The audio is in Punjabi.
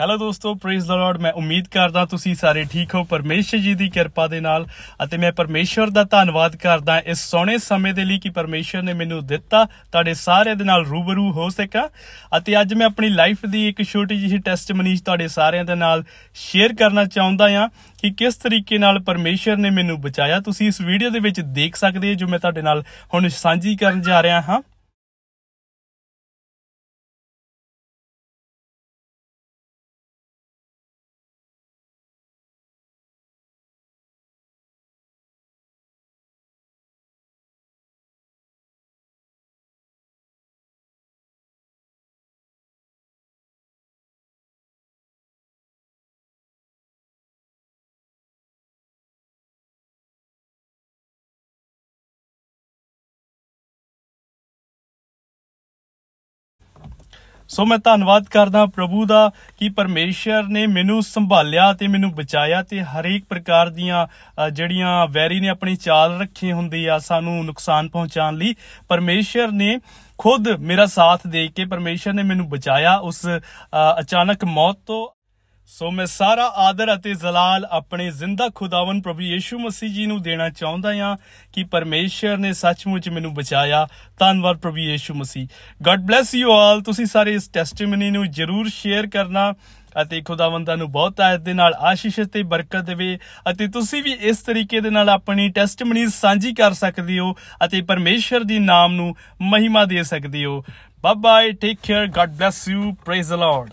ਹੈਲੋ ਦੋਸਤੋ ਪ੍ਰੇਜ਼ ਦਾ ਲਾਰਡ ਮੈਂ ਉਮੀਦ ਕਰਦਾ ਤੁਸੀਂ ਸਾਰੇ ਠੀਕ ਹੋ ਪਰਮੇਸ਼ਰ ਜੀ ਦੀ ਕਿਰਪਾ ਦੇ ਨਾਲ ਅਤੇ ਮੈਂ ਪਰਮੇਸ਼ਰ ਦਾ ਧੰਨਵਾਦ ਕਰਦਾ ਇਸ ਸੋਹਣੇ ਸਮੇਂ ਦੇ ਲਈ ਕਿ ਪਰਮੇਸ਼ਰ ਨੇ ਮੈਨੂੰ ਦਿੱਤਾ ਤੁਹਾਡੇ ਸਾਰਿਆਂ ਦੇ ਨਾਲ ਰੂਬਰੂ ਹੋ ਸਕਾਂ ਅਤੇ ਅੱਜ ਮੈਂ ਆਪਣੀ ਲਾਈਫ ਦੀ ਇੱਕ ਛੋਟੀ ਜਿਹੀ ਟੈਸਟਮਨੀ ਤੁਹਾਡੇ ਸਾਰਿਆਂ ਦੇ ਨਾਲ ਸ਼ੇਅਰ ਕਰਨਾ ਚਾਹੁੰਦਾ ਹਾਂ ਕਿ ਕਿਸ ਤਰੀਕੇ ਨਾਲ ਪਰਮੇਸ਼ਰ ਨੇ ਮੈਨੂੰ ਬਚਾਇਆ ਤੁਸੀਂ ਇਸ ਵੀਡੀਓ ਦੇ ਵਿੱਚ ਦੇਖ ਸਕਦੇ ਹੋ ਜੋ ਮੈਂ ਤੁਹਾਡੇ ਨਾਲ ਹੁਣ ਸਾਂਝੀ ਕਰਨ ਜਾ ਰਿਹਾ ਹਾਂ ਸੋ ਮੈਂ ਧੰਨਵਾਦ ਕਰਦਾ ਪ੍ਰਭੂ ਦਾ ਕਿ ਪਰਮੇਸ਼ਰ ਨੇ ਮੈਨੂੰ ਸੰਭਾਲਿਆ ਤੇ ਮੈਨੂੰ ਬਚਾਇਆ ਤੇ ਹਰੇਕ ਪ੍ਰਕਾਰ ਦੀਆਂ ਜਿਹੜੀਆਂ ਵੈਰੀ ਨੇ ਆਪਣੀ ਚਾਲ ਰੱਖੀ ਹੁੰਦੀ ਆ ਸਾਨੂੰ ਨੁਕਸਾਨ ਪਹੁੰਚਾਉਣ ਲਈ ਪਰਮੇਸ਼ਰ ਨੇ ਖੁਦ ਮੇਰਾ ਸਾਥ ਦੇ ਕੇ ਪਰਮੇਸ਼ਰ ਨੇ ਮੈਨੂੰ ਬਚਾਇਆ ਉਸ ਅਚਾਨਕ ਮੌਤ ਤੋਂ ਸੋ ਮੈਂ ਸਾਰਾ ਆਦਰ ਅਤੇ ਜ਼ਲਾਲ ਆਪਣੇ ਜ਼ਿੰਦਾ ਖੁਦਾਵੰ ਪ੍ਰਭੂ ਯੀਸ਼ੂ ਮਸੀਹ ਜੀ ਨੂੰ ਦੇਣਾ ਚਾਹੁੰਦਾ ਹਾਂ ਕਿ ਪਰਮੇਸ਼ਰ ਨੇ ਸੱਚਮੁੱਚ ਮੈਨੂੰ ਬਚਾਇਆ ਧੰਨਵਾਦ ਪ੍ਰਭੂ ਯੀਸ਼ੂ ਮਸੀਹ ਗੋਡ ਬlesਸ ਯੂ ਆਲ ਤੁਸੀਂ ਸਾਰੇ ਇਸ ਟੈਸਟੀਮਨੀ ਨੂੰ ਜਰੂਰ ਸ਼ੇਅਰ ਕਰਨਾ ਅਤੇ ਖੁਦਾਵੰਦਾਂ ਨੂੰ ਬਹੁਤ ਆਇਤ ਦੇ ਨਾਲ ਆਸ਼ੀਸ਼ ਤੇ ਬਰਕਤ ਦੇਵੇ ਅਤੇ ਤੁਸੀਂ ਵੀ ਇਸ ਤਰੀਕੇ ਦੇ ਨਾਲ ਆਪਣੀ ਟੈਸਟੀਮਨੀ ਸਾਂਝੀ ਕਰ ਸਕਦੇ ਹੋ ਅਤੇ ਪਰਮੇਸ਼ਰ ਦੀ ਨਾਮ ਨੂੰ ਮਹਿਮਾ ਦੇ ਸਕਦੇ ਹੋ bye bye take care God bless you praise the Lord